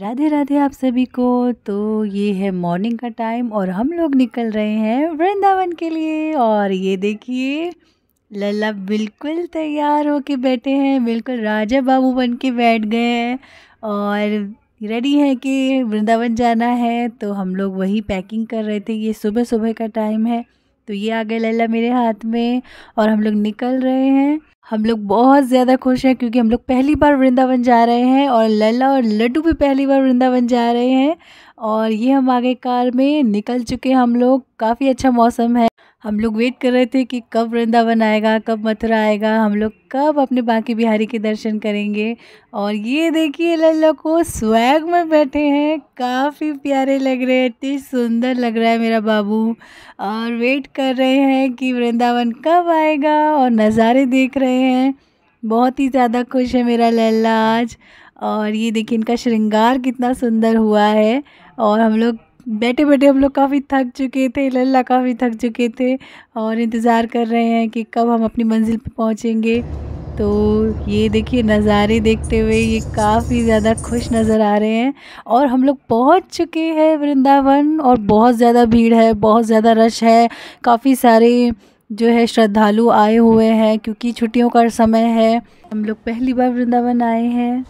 राधे राधे आप सभी को तो ये है मॉर्निंग का टाइम और हम लोग निकल रहे हैं वृंदावन के लिए और ये देखिए लल्ला बिल्कुल तैयार के बैठे हैं बिल्कुल राजा बाबू बन के बैठ गए हैं और रेडी है कि वृंदावन जाना है तो हम लोग वही पैकिंग कर रहे थे ये सुबह सुबह का टाइम है तो ये आ गए लल्ला मेरे हाथ में और हम लोग निकल रहे हैं हम लोग बहुत ज़्यादा खुश हैं क्योंकि हम लोग पहली बार वृंदावन जा रहे हैं और लला और लड्डू भी पहली बार वृंदावन जा रहे हैं और ये हम आगे कार में निकल चुके हम लोग काफ़ी अच्छा मौसम है हम लोग वेट कर रहे थे कि कब वृंदावन आएगा कब मथुरा आएगा हम लोग कब अपने बाकी बिहारी के दर्शन करेंगे और ये देखिए लल्ला को स्वैग में बैठे हैं काफ़ी प्यारे लग रहे हैं इतने सुंदर लग रहा है मेरा बाबू और वेट कर रहे हैं कि वृंदावन कब आएगा और नज़ारे देख रहे हैं बहुत ही ज़्यादा खुश है मेरा लल्ला आज और ये देखिए इनका श्रृंगार कितना सुंदर हुआ है और हम लोग बैठे बैठे हम लोग काफ़ी थक चुके थे लल्ला काफ़ी थक चुके थे और इंतज़ार कर रहे हैं कि कब हम अपनी मंजिल पर पहुँचेंगे तो ये देखिए नज़ारे देखते हुए ये काफ़ी ज़्यादा खुश नज़र आ रहे हैं और हम लोग पहुँच चुके हैं वृंदावन और बहुत ज़्यादा भीड़ है बहुत ज़्यादा रश है काफ़ी सारे जो है श्रद्धालु आए हुए हैं क्योंकि छुट्टियों का समय है हम लोग पहली बार वृंदावन आए हैं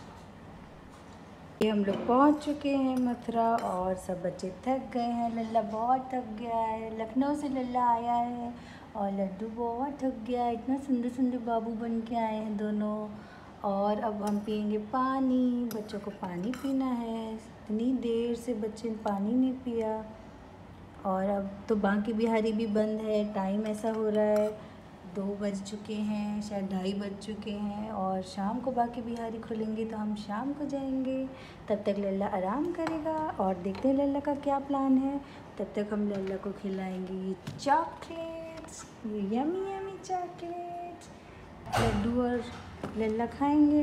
ये हम लोग पहुंच चुके हैं मथुरा और सब बच्चे थक गए हैं लल्ला बहुत थक गया है लखनऊ से लल्ला आया है और लड्डू बहुत थक गया है इतना सुंदर सुंदर बाबू बन के आए हैं दोनों और अब हम पियेंगे पानी बच्चों को पानी पीना है इतनी देर से बच्चे ने पानी नहीं पिया और अब तो बांकी बिहारी भी बंद है टाइम ऐसा हो रहा है दो बज चुके हैं शायद ढाई बज चुके हैं और शाम को बाकी बिहारी खुलेंगे तो हम शाम को जाएंगे तब तक लल्ला आराम करेगा और देखते हैं लल्ला का क्या प्लान है तब तक हम लल्ला को खिलाएंगे ये चॉकलेट्स ये यमी यमी चॉकलेट्स लड्डू और लल्ला खाएंगे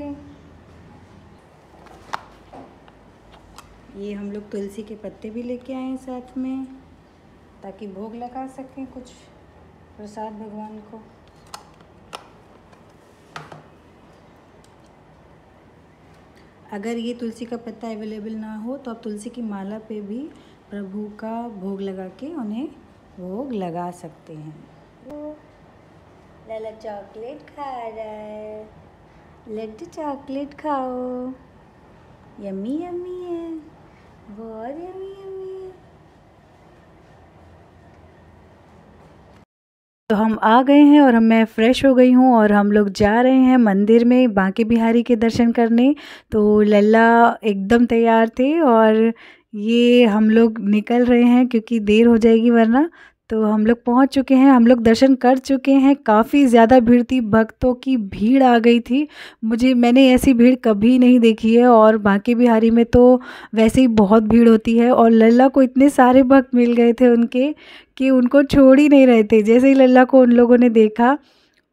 ये हम लोग तुलसी के पत्ते भी लेके आए हैं साथ में ताकि भोग लगा सकें कुछ प्रसाद भगवान को अगर ये तुलसी का पत्ता अवेलेबल ना हो तो आप तुलसी की माला पे भी प्रभु का भोग लगा के उन्हें भोग लगा सकते हैं लला चॉकलेट खा रहा है लड्डू चॉकलेट खाओ यमी यमी है बहुत यमी है तो हम आ गए हैं और हम मैं फ़्रेश हो गई हूँ और हम लोग जा रहे हैं मंदिर में बांके बिहारी के दर्शन करने तो लल्ला एकदम तैयार थे और ये हम लोग निकल रहे हैं क्योंकि देर हो जाएगी वरना तो हम लोग पहुंच चुके हैं हम लोग दर्शन कर चुके हैं काफ़ी ज़्यादा भीड़ थी भक्तों की भीड़ आ गई थी मुझे मैंने ऐसी भीड़ कभी नहीं देखी है और बांके बिहारी में तो वैसे ही बहुत भीड़ होती है और लल्ला को इतने सारे भक्त मिल गए थे उनके कि उनको छोड़ ही नहीं रहे थे जैसे ही लल्ला को उन लोगों ने देखा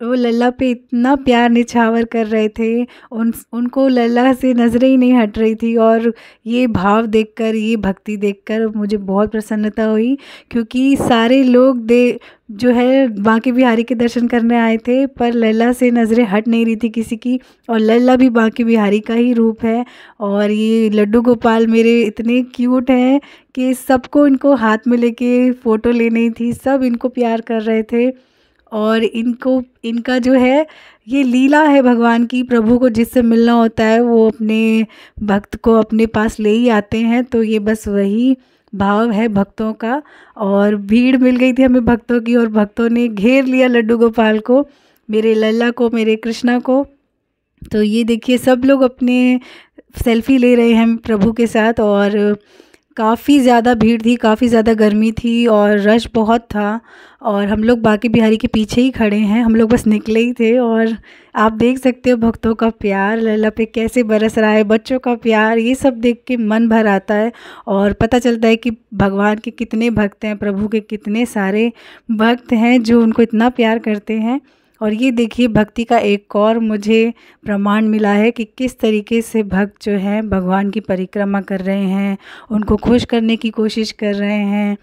वो लल्ला पे इतना प्यार निछावर कर रहे थे उन उनको लल्ला से नज़रें ही नहीं हट रही थी और ये भाव देखकर ये भक्ति देखकर मुझे बहुत प्रसन्नता हुई क्योंकि सारे लोग दे जो है बांके बिहारी के दर्शन करने आए थे पर लल्ला से नज़रें हट नहीं रही थी किसी की और लल्ला भी बांके बिहारी का ही रूप है और ये लड्डू गोपाल मेरे इतने क्यूट हैं कि सबको इनको हाथ में लेके फ़ोटो लेनी थी सब इनको प्यार कर रहे थे और इनको इनका जो है ये लीला है भगवान की प्रभु को जिससे मिलना होता है वो अपने भक्त को अपने पास ले ही आते हैं तो ये बस वही भाव है भक्तों का और भीड़ मिल गई थी हमें भक्तों की और भक्तों ने घेर लिया लड्डू गोपाल को मेरे लल्ला को मेरे कृष्णा को तो ये देखिए सब लोग अपने सेल्फी ले रहे हैं प्रभु के साथ और काफ़ी ज़्यादा भीड़ थी काफ़ी ज़्यादा गर्मी थी और रश बहुत था और हम लोग बाकी बिहारी के पीछे ही खड़े हैं हम लोग बस निकले ही थे और आप देख सकते हो भक्तों का प्यार लल्ला पे कैसे बरस रहा है बच्चों का प्यार ये सब देख के मन भर आता है और पता चलता है कि भगवान के कितने भक्त हैं प्रभु के कितने सारे भक्त हैं जो उनको इतना प्यार करते हैं और ये देखिए भक्ति का एक और मुझे प्रमाण मिला है कि किस तरीके से भक्त जो हैं भगवान की परिक्रमा कर रहे हैं उनको खुश करने की कोशिश कर रहे हैं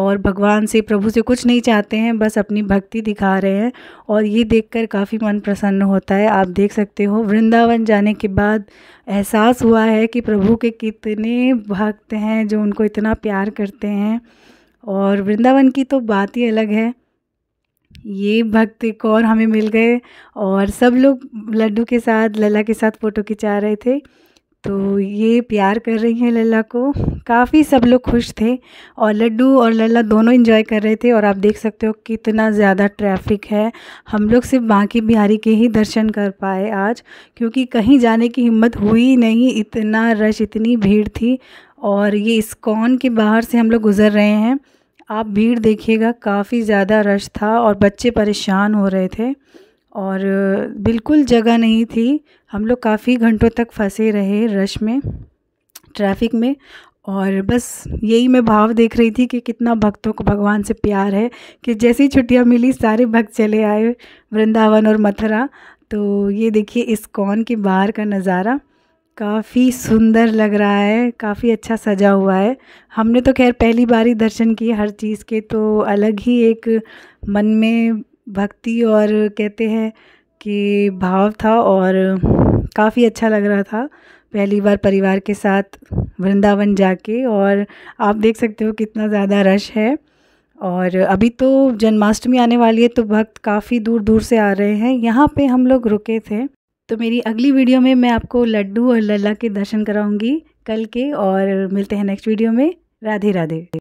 और भगवान से प्रभु से कुछ नहीं चाहते हैं बस अपनी भक्ति दिखा रहे हैं और ये देखकर काफ़ी मन प्रसन्न होता है आप देख सकते हो वृंदावन जाने के बाद एहसास हुआ है कि प्रभु के कितने भक्त हैं जो उनको इतना प्यार करते हैं और वृंदावन की तो बात ही अलग है ये भक्त एक और हमें मिल गए और सब लोग लड्डू के साथ लल्ला के साथ फ़ोटो खिंचा रहे थे तो ये प्यार कर रही हैं लल्ला को काफ़ी सब लोग खुश थे और लड्डू और लल्ला दोनों इन्जॉय कर रहे थे और आप देख सकते हो कितना ज़्यादा ट्रैफिक है हम लोग सिर्फ बांकी बिहारी के ही दर्शन कर पाए आज क्योंकि कहीं जाने की हिम्मत हुई नहीं इतना रश इतनी भीड़ थी और ये इस्कॉन के बाहर से हम लोग गुज़र रहे हैं आप भीड़ देखिएगा काफ़ी ज़्यादा रश था और बच्चे परेशान हो रहे थे और बिल्कुल जगह नहीं थी हम लोग काफ़ी घंटों तक फंसे रहे रश में ट्रैफिक में और बस यही मैं भाव देख रही थी कि कितना भक्तों को भगवान से प्यार है कि जैसी छुट्टियां मिली सारे भक्त चले आए वृंदावन और मथुरा तो ये देखिए इस कौन के बाहर का नज़ारा काफ़ी सुंदर लग रहा है काफ़ी अच्छा सजा हुआ है हमने तो खैर पहली बार ही दर्शन किए हर चीज़ के तो अलग ही एक मन में भक्ति और कहते हैं कि भाव था और काफ़ी अच्छा लग रहा था पहली बार परिवार के साथ वृंदावन जाके और आप देख सकते हो कितना ज़्यादा रश है और अभी तो जन्माष्टमी आने वाली है तो भक्त काफ़ी दूर दूर से आ रहे हैं यहाँ पे हम लोग रुके थे तो मेरी अगली वीडियो में मैं आपको लड्डू और लल्ला के दर्शन कराऊंगी कल के और मिलते हैं नेक्स्ट वीडियो में राधे राधे